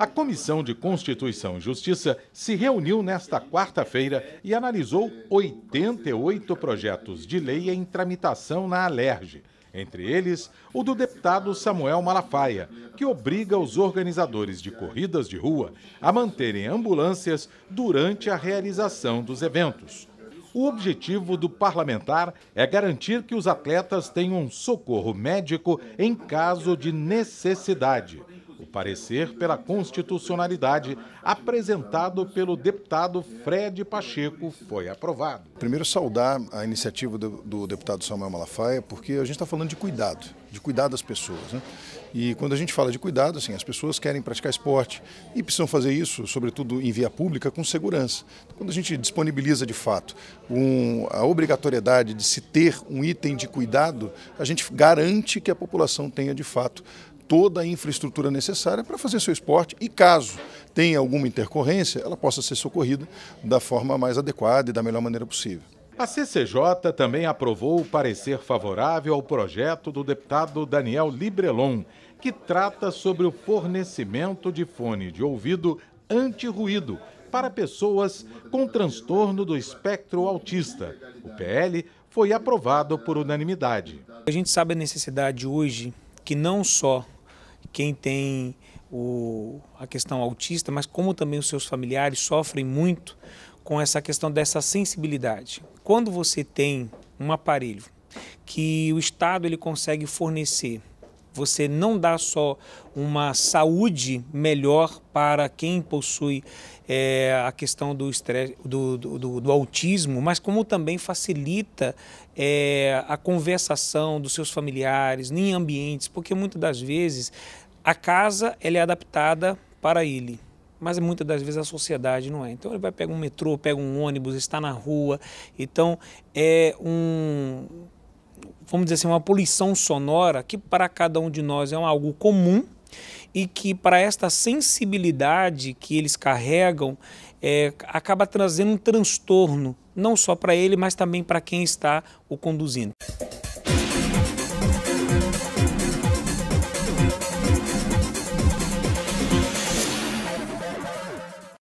A Comissão de Constituição e Justiça se reuniu nesta quarta-feira e analisou 88 projetos de lei em tramitação na Alerj. Entre eles, o do deputado Samuel Malafaia, que obriga os organizadores de corridas de rua a manterem ambulâncias durante a realização dos eventos. O objetivo do parlamentar é garantir que os atletas tenham socorro médico em caso de necessidade parecer pela constitucionalidade apresentado pelo deputado Fred Pacheco foi aprovado. Primeiro, saudar a iniciativa do, do deputado Samuel Malafaia, porque a gente está falando de cuidado, de cuidar das pessoas. Né? E quando a gente fala de cuidado, assim, as pessoas querem praticar esporte e precisam fazer isso, sobretudo em via pública, com segurança. quando a gente disponibiliza de fato um, a obrigatoriedade de se ter um item de cuidado, a gente garante que a população tenha de fato toda a infraestrutura necessária para fazer seu esporte e caso tenha alguma intercorrência, ela possa ser socorrida da forma mais adequada e da melhor maneira possível. A CCJ também aprovou o parecer favorável ao projeto do deputado Daniel Librelon, que trata sobre o fornecimento de fone de ouvido anti-ruído para pessoas com transtorno do espectro autista. O PL foi aprovado por unanimidade. A gente sabe a necessidade hoje que não só quem tem o, a questão autista, mas como também os seus familiares sofrem muito com essa questão dessa sensibilidade. Quando você tem um aparelho que o Estado ele consegue fornecer você não dá só uma saúde melhor para quem possui é, a questão do, estresse, do, do, do, do, autismo, mas como também facilita é, a conversação dos seus familiares em ambientes, porque muitas das vezes a casa ela é adaptada para ele mas muitas das vezes a sociedade não é. Então ele vai pegar um metrô, pega um ônibus, está na rua. Então é um, vamos dizer assim, uma poluição sonora que para cada um de nós é algo comum e que para esta sensibilidade que eles carregam é, acaba trazendo um transtorno, não só para ele, mas também para quem está o conduzindo.